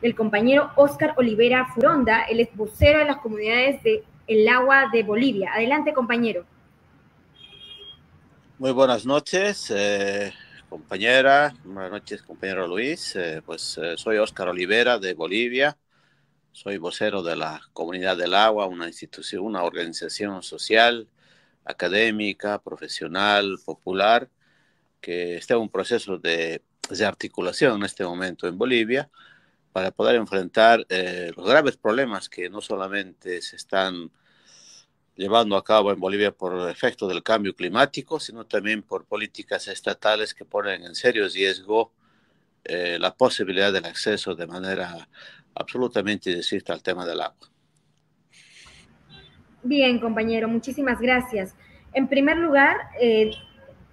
del compañero Óscar Olivera Furonda, el ex vocero de las comunidades de El Agua de Bolivia. Adelante, compañero. Muy buenas noches, eh, compañera. Buenas noches, compañero Luis. Eh, pues eh, soy Óscar Olivera de Bolivia. Soy vocero de la Comunidad del Agua, una institución, una organización social, académica, profesional, popular, que está en un proceso de articulación en este momento en Bolivia para poder enfrentar eh, los graves problemas que no solamente se están llevando a cabo en Bolivia por efecto del cambio climático, sino también por políticas estatales que ponen en serio riesgo eh, la posibilidad del acceso de manera absolutamente indecisa al tema del agua. Bien, compañero, muchísimas gracias. En primer lugar, eh,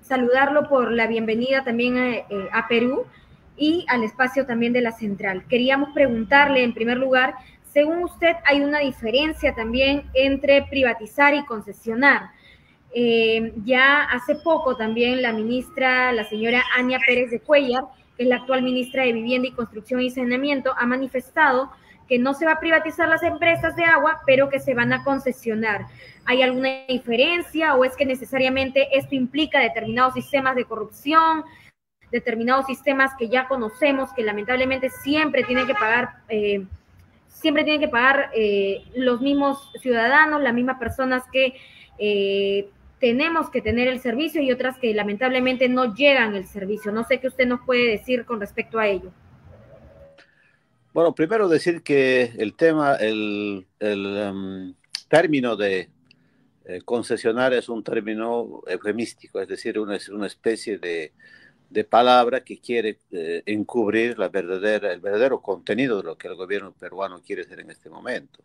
saludarlo por la bienvenida también a Perú y al espacio también de la central. Queríamos preguntarle, en primer lugar, según usted hay una diferencia también entre privatizar y concesionar. Eh, ya hace poco también la ministra, la señora Ania Pérez de Cuellar, que es la actual ministra de Vivienda y Construcción y Saneamiento, ha manifestado que no se va a privatizar las empresas de agua, pero que se van a concesionar. ¿Hay alguna diferencia o es que necesariamente esto implica determinados sistemas de corrupción, determinados sistemas que ya conocemos, que lamentablemente siempre tienen que pagar, eh, siempre tienen que pagar eh, los mismos ciudadanos, las mismas personas que eh, tenemos que tener el servicio y otras que lamentablemente no llegan el servicio. No sé qué usted nos puede decir con respecto a ello. Bueno, primero decir que el tema, el, em, término de concesionar es un término eufemístico, es decir, una, una especie de de palabra que quiere eh, encubrir la verdadera, el verdadero contenido de lo que el gobierno peruano quiere hacer en este momento.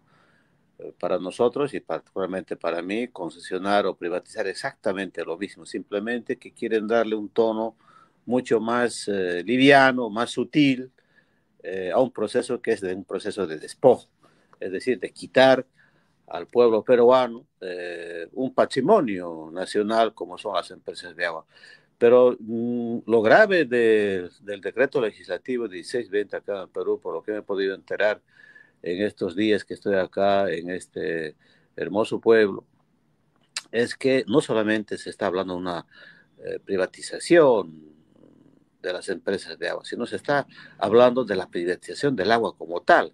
Eh, para nosotros y particularmente para mí, concesionar o privatizar exactamente lo mismo, simplemente que quieren darle un tono mucho más eh, liviano, más sutil a un proceso que es de, un proceso de despojo, es decir, de quitar al pueblo peruano un patrimonio nacional como son las empresas de agua. Pero mm, lo grave del decreto legislativo 1620 acá en Perú, por lo que me he podido enterar en estos días que estoy acá en este hermoso pueblo, es que no solamente se está hablando de una eh, privatización de las empresas de agua, sino se está hablando de la privatización del agua como tal.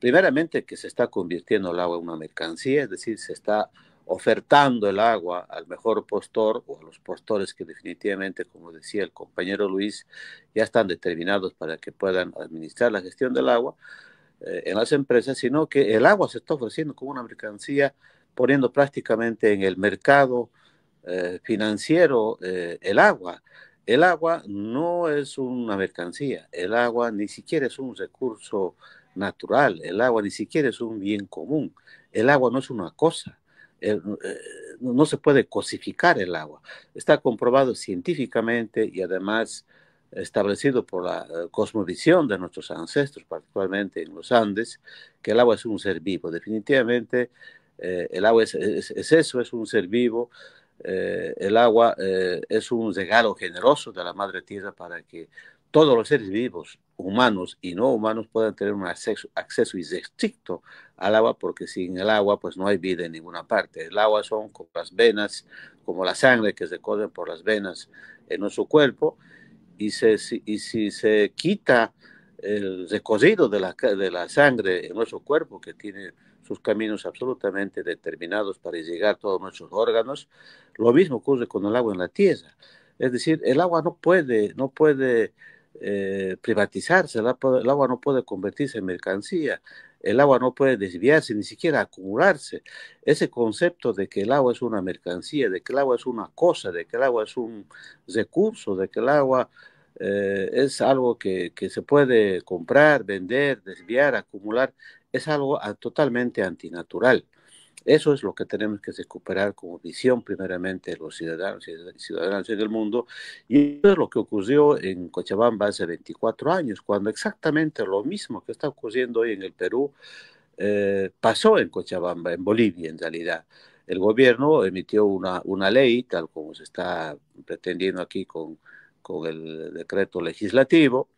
Primeramente que se está convirtiendo el agua en una mercancía, es decir, se está ofertando el agua al mejor postor o a los postores que definitivamente, como decía el compañero Luis, ya están determinados para que puedan administrar la gestión del agua eh, en las empresas, sino que el agua se está ofreciendo como una mercancía, poniendo prácticamente en el mercado eh, financiero eh, el agua. El agua no es una mercancía, el agua ni siquiera es un recurso natural, el agua ni siquiera es un bien común, el agua no es una cosa, eh, eh, no se puede cosificar el agua. Está comprobado científicamente y además establecido por la eh, cosmovisión de nuestros ancestros, particularmente en los Andes, que el agua es un ser vivo. Definitivamente el agua es, eso, es un ser vivo. el agua es un regalo generoso de la Madre Tierra para que todos los seres vivos, humanos y no humanos, puedan tener un acceso, acceso estricto al agua, porque sin el agua pues no hay vida en ninguna parte. El agua son como las venas, como la sangre que se corre por las venas en nuestro cuerpo, y, si se quita el recorrido de la, de la sangre en nuestro cuerpo, que tiene sus caminos absolutamente determinados para llegar a todos nuestros órganos, lo mismo ocurre con el agua en la tierra. Es decir, el agua no puede, no puede eh, privatizarse, el agua, no puede convertirse en mercancía, el agua no puede desviarse, ni siquiera acumularse. Ese concepto de que el agua es una mercancía, de que el agua es una cosa, de que el agua es un recurso, de que el agua eh, es algo que, se puede comprar, vender, desviar, acumular, es algo ah, totalmente antinatural. Eso es lo que tenemos que recuperar como visión primeramente los ciudadanos y ciudadanas en el mundo. Y eso es lo que ocurrió en Cochabamba hace 24 años, cuando exactamente lo mismo que está ocurriendo hoy en el Perú eh, pasó en Cochabamba, en Bolivia en realidad. El gobierno emitió una, una ley, tal como se está pretendiendo aquí con, con el decreto legislativo,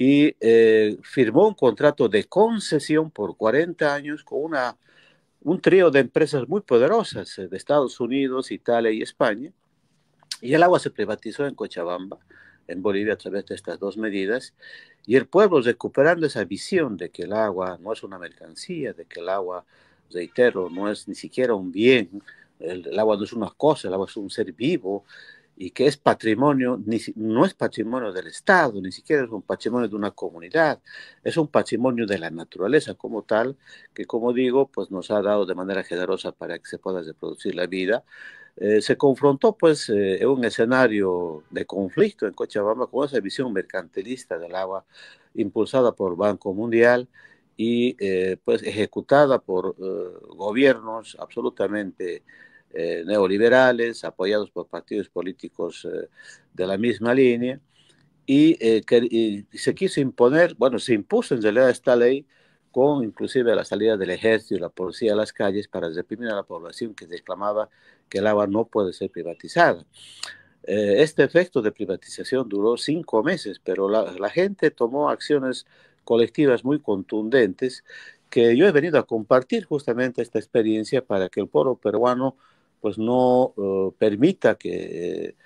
y eh, firmó un contrato de concesión por 40 años con una un trío de empresas muy poderosas eh, de Estados Unidos, Italia y España. Y el agua se privatizó en Cochabamba, en Bolivia, a través de estas dos medidas. Y el pueblo, recuperando esa visión de que el agua no es una mercancía, de que el agua, reitero, no es ni siquiera un bien, el, agua no es una cosa, el agua es un ser vivo, y que es patrimonio, ni, no es patrimonio del Estado, ni siquiera es un patrimonio de una comunidad, es un patrimonio de la naturaleza como tal, que como digo, pues nos ha dado de manera generosa para que se pueda reproducir la vida. Eh, se confrontó pues eh, en un escenario de conflicto en Cochabamba con esa visión mercantilista del agua impulsada por el Banco Mundial y eh, pues ejecutada por gobiernos absolutamente eh, neoliberales, apoyados por partidos políticos eh, de la misma línea, y, eh, que, se quiso imponer, bueno, se impuso en realidad esta ley con inclusive la salida del ejército y la policía a las calles para reprimir a la población que declamaba que el agua no puede ser privatizada. este efecto de privatización duró cinco meses, pero la gente tomó acciones colectivas muy contundentes que yo he venido a compartir justamente esta experiencia para que el pueblo peruano pues no eh, permita que,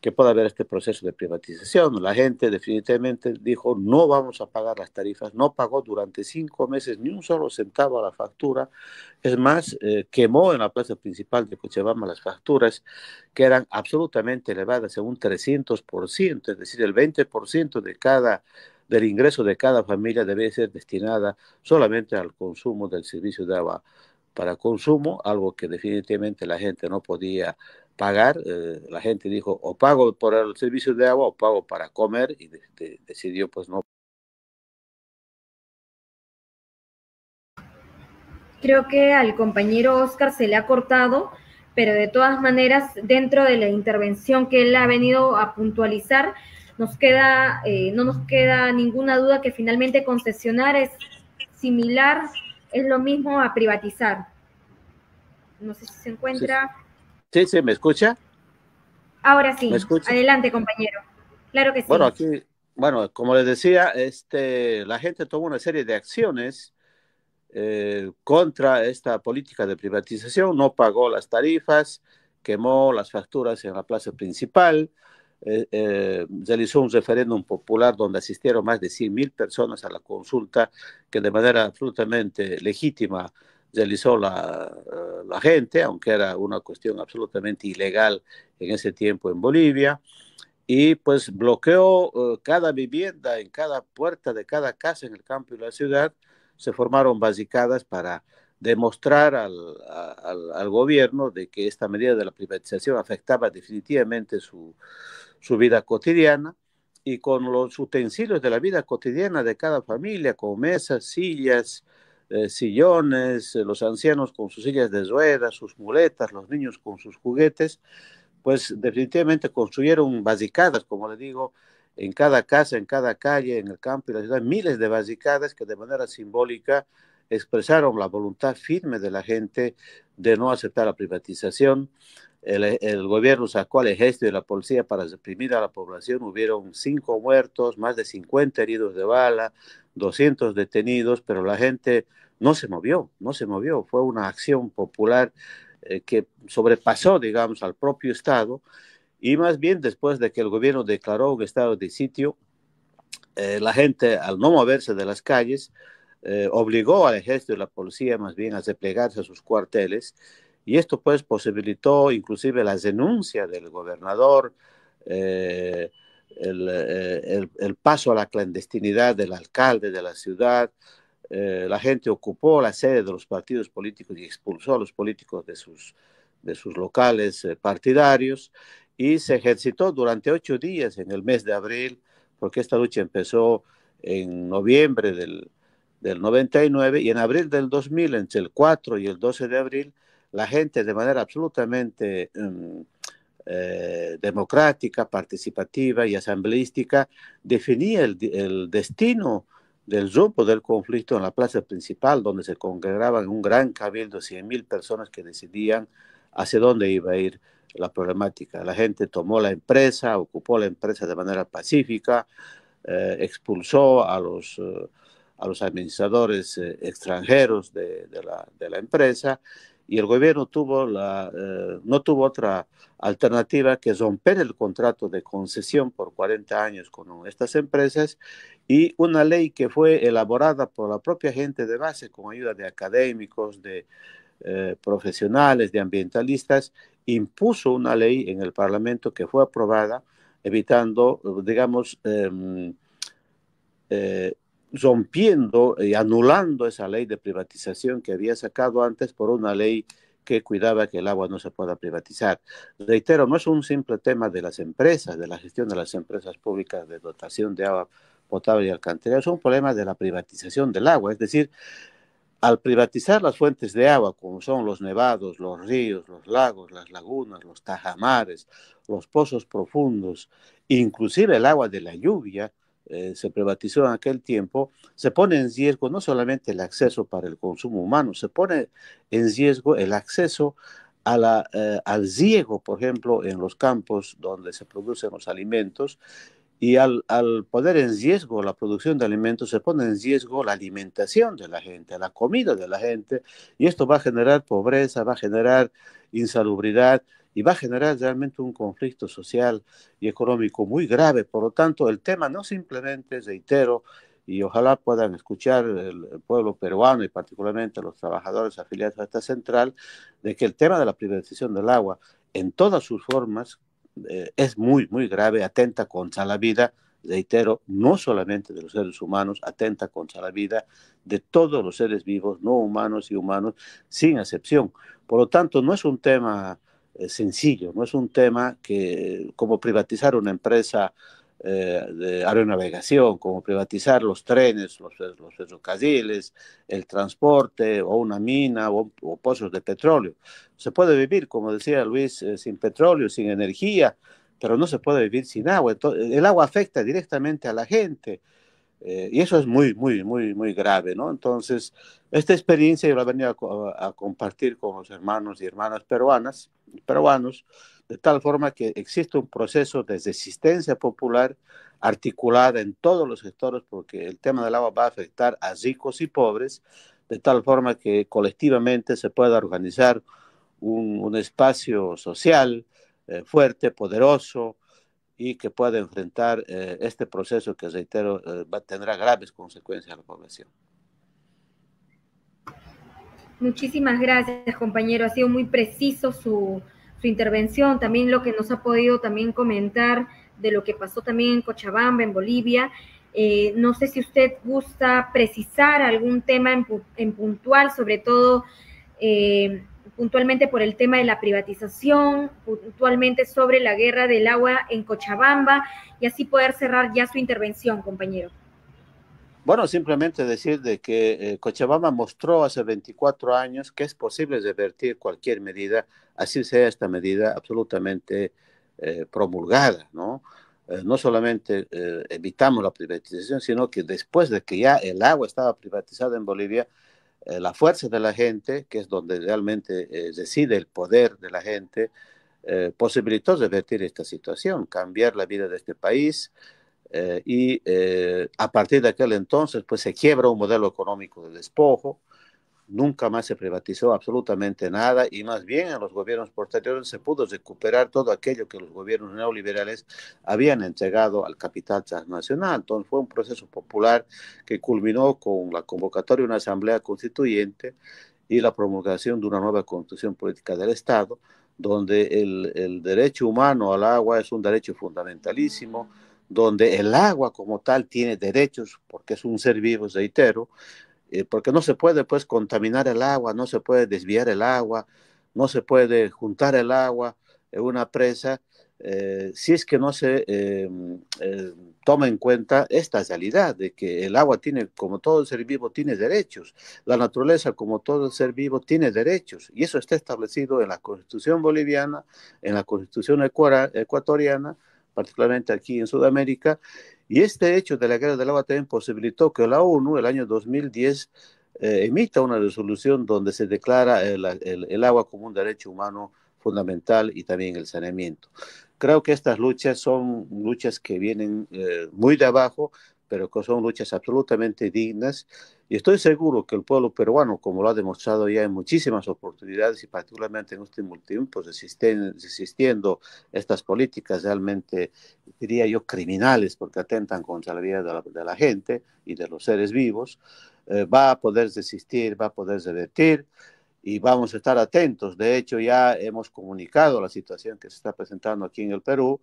que pueda haber este proceso de privatización. La gente definitivamente dijo, no vamos a pagar las tarifas, no pagó durante cinco meses ni un solo centavo a la factura. Es más, eh, quemó en la plaza principal de Cochabamba las facturas que eran absolutamente elevadas en un 300%, es decir, el 20% de cada del ingreso de cada familia debe ser destinada solamente al consumo del servicio de agua para consumo, algo que definitivamente la gente no podía pagar. Eh, la gente dijo, o pago por el servicio de agua o pago para comer y decidió pues no. Creo que al compañero Oscar se le ha cortado, pero de todas maneras, dentro de la intervención que él ha venido a puntualizar, nos queda, eh, no nos queda ninguna duda que finalmente concesionar es similar es lo mismo a privatizar. No sé si se encuentra. Sí, sí, ¿me escucha? Ahora sí, adelante compañero. Claro que sí. Bueno, aquí, bueno, como les decía, este, la gente tomó una serie de acciones eh, contra esta política de privatización, no pagó las tarifas, quemó las facturas en la plaza principal, realizó eh, eh, un referéndum popular donde asistieron más de 100.000 personas a la consulta que de manera absolutamente legítima realizó eh, la, gente, aunque era una cuestión absolutamente ilegal en ese tiempo en Bolivia, y pues bloqueó cada vivienda en cada puerta de cada casa en el campo y la ciudad, se formaron basicadas para demostrar al, al, gobierno de que esta medida de la privatización afectaba definitivamente su, su vida cotidiana y con los utensilios de la vida cotidiana de cada familia, con mesas, sillas, eh, sillones, eh, los ancianos con sus sillas de ruedas, sus muletas, los niños con sus juguetes, pues definitivamente construyeron basicadas, como le digo, en cada casa, en cada calle, en el campo y la ciudad, miles de basicadas que de manera simbólica expresaron la voluntad firme de la gente de no aceptar la privatización, el, gobierno sacó al ejército y la policía para reprimir a la población. Hubieron cinco muertos, más de 50 heridos de bala, 200 detenidos, pero la gente no se movió, no se movió. Fue una acción popular eh, que sobrepasó, digamos, al propio Estado. Y más bien después de que el gobierno declaró un estado de sitio, eh, la gente, al no moverse de las calles, eh, obligó al ejército y la policía más bien a desplegarse a sus cuarteles y esto pues posibilitó inclusive las denuncias del gobernador, eh, eh, el, paso a la clandestinidad del alcalde de la ciudad. Eh, la gente ocupó la sede de los partidos políticos y expulsó a los políticos de sus, locales partidarios y se ejercitó durante ocho días en el mes de abril, porque esta lucha empezó en noviembre del 99 y en abril del 2000, entre el 4 y el 12 de abril, la gente de manera absolutamente em, eh, democrática, participativa y asambleística definía el, destino del grupo del conflicto en la plaza principal, donde se congregaban un gran cabildo, 100.000 personas que decidían hacia dónde iba a ir la problemática. La gente tomó la empresa, ocupó la empresa de manera pacífica, eh, expulsó a los, eh, a los administradores extranjeros de, la, de, la, empresa y el gobierno tuvo la, eh, no tuvo otra alternativa que romper el contrato de concesión por 40 años con estas empresas y una ley que fue elaborada por la propia gente de base con ayuda de académicos, de eh, profesionales, de ambientalistas, impuso una ley en el Parlamento que fue aprobada evitando, digamos, em, eh, rompiendo y eh, anulando esa ley de privatización que había sacado antes por una ley que cuidaba que el agua no se pueda privatizar. Reitero, no es un simple tema de las empresas, de la gestión de las empresas públicas de dotación de agua potable y alcantarillado, es un problema de la privatización del agua, es decir, al privatizar las fuentes de agua, como son los nevados, los ríos, los lagos, las lagunas, los tajamares, los pozos profundos, inclusive el agua de la lluvia, eh, se privatizó en aquel tiempo, se pone en riesgo no solamente el acceso para el consumo humano, se pone en riesgo el acceso a eh, al ciego, por ejemplo, en los campos donde se producen los alimentos, y al, al, poner en riesgo la producción de alimentos, se pone en riesgo la alimentación de la gente, la comida de la gente, y esto va a generar pobreza, va a generar insalubridad, y va a generar realmente un conflicto social y económico muy grave. Por lo tanto, el tema no simplemente, reitero, y ojalá puedan escuchar el, pueblo peruano y particularmente los trabajadores afiliados a esta central, de que el tema de la privatización del agua en todas sus formas eh, es muy, muy grave, atenta contra la vida, reitero, no solamente de los seres humanos, atenta contra la vida de todos los seres vivos, no humanos y humanos, sin excepción. Por lo tanto, no es un tema eh, sencillo, no es un tema que como privatizar una empresa eh, de aeronavegación, como privatizar los trenes, los, ferrocarriles, el transporte o una mina o, pozos de petróleo. Se puede vivir, como decía Luis, eh, sin petróleo, sin energía, pero no se puede vivir sin agua. el agua afecta directamente a la gente. Eh, y eso es muy, muy, muy, muy grave, ¿no? Entonces, esta experiencia yo la venía a, a, compartir con los hermanos y hermanas peruanas, peruanos, de tal forma que existe un proceso de resistencia popular articulada en todos los sectores, porque el tema del agua va a afectar a ricos y pobres, de tal forma que colectivamente se pueda organizar un, un espacio social eh, fuerte, poderoso, y que pueda enfrentar eh, este proceso que, reitero, eh, tendrá graves consecuencias a la población. Muchísimas gracias, compañero. Ha sido muy preciso su, intervención, también lo que nos ha podido también comentar de lo que pasó también en Cochabamba, en Bolivia. Eh, no sé si usted gusta precisar algún tema en, puntual, sobre todo puntualmente por el tema de la privatización, puntualmente sobre la guerra del agua en Cochabamba y así poder cerrar ya su intervención, compañero. Bueno, simplemente decir de que eh, Cochabamba mostró hace 24 años que es posible revertir cualquier medida, así sea esta medida absolutamente eh, promulgada, ¿no? Eh, no solamente evitamos la privatización, sino que después de que ya el agua estaba privatizada en Bolivia, eh, la fuerza de la gente, que es donde realmente decide eh, el poder de la gente, eh, posibilitó revertir esta situación, cambiar la vida de este país. y a partir de aquel entonces, pues se quiebra un modelo económico de despojo, nunca más se privatizó absolutamente nada y más bien en los gobiernos posteriores se pudo recuperar todo aquello que los gobiernos neoliberales habían entregado al capital transnacional. Entonces fue un proceso popular que culminó con la convocatoria de una asamblea constituyente y la promulgación de una nueva constitución política del Estado, donde el, derecho humano al agua es un derecho fundamentalísimo, mm. donde el agua como tal tiene derechos, porque es un ser vivo, reitero, eh, porque no se puede pues contaminar el agua, no se puede desviar el agua, no se puede juntar el agua en una presa, eh, si es que no se eh, toma en cuenta esta realidad de que el agua tiene, como todo ser vivo, tiene derechos, la naturaleza, como todo ser vivo, tiene derechos, y eso está establecido en la constitución boliviana, en la constitución ecuatoriana, particularmente aquí en Sudamérica, y este hecho de la guerra del agua también posibilitó que la ONU el año 2010 eh, emita una resolución donde se declara el, agua como un derecho humano fundamental y también el saneamiento. Creo que estas luchas son luchas que vienen eh, muy de abajo, pero que son luchas absolutamente dignas. Y estoy seguro que el pueblo peruano, como lo ha demostrado ya en muchísimas oportunidades y particularmente en último tiempo, existen, existiendo estas políticas realmente, diría yo, criminales, porque atentan contra la vida de la, gente y de los seres vivos, eh, va a poder desistir, va a poder revertir y vamos a estar atentos. De hecho, ya hemos comunicado la situación que se está presentando aquí en el Perú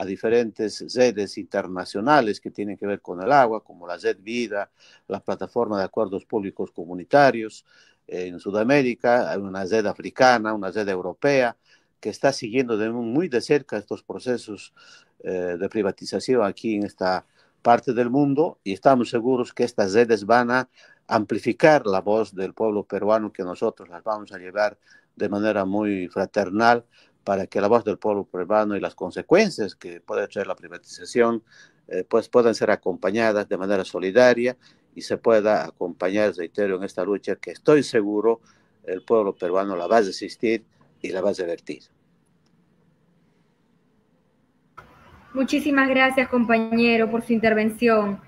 a diferentes redes internacionales que tienen que ver con el agua, como la Red Vida, la plataforma de acuerdos públicos comunitarios eh, en Sudamérica, hay una red africana, una red europea, que está siguiendo de muy de cerca estos procesos eh, de privatización aquí en esta parte del mundo y estamos seguros que estas redes van a amplificar la voz del pueblo peruano que nosotros las vamos a llevar de manera muy fraternal para que la voz del pueblo peruano y las consecuencias que puede traer la privatización eh, pues puedan ser acompañadas de manera solidaria y se pueda acompañar, reitero, en esta lucha que estoy seguro el pueblo peruano la va a resistir y la va a divertir. Muchísimas gracias, compañero, por su intervención.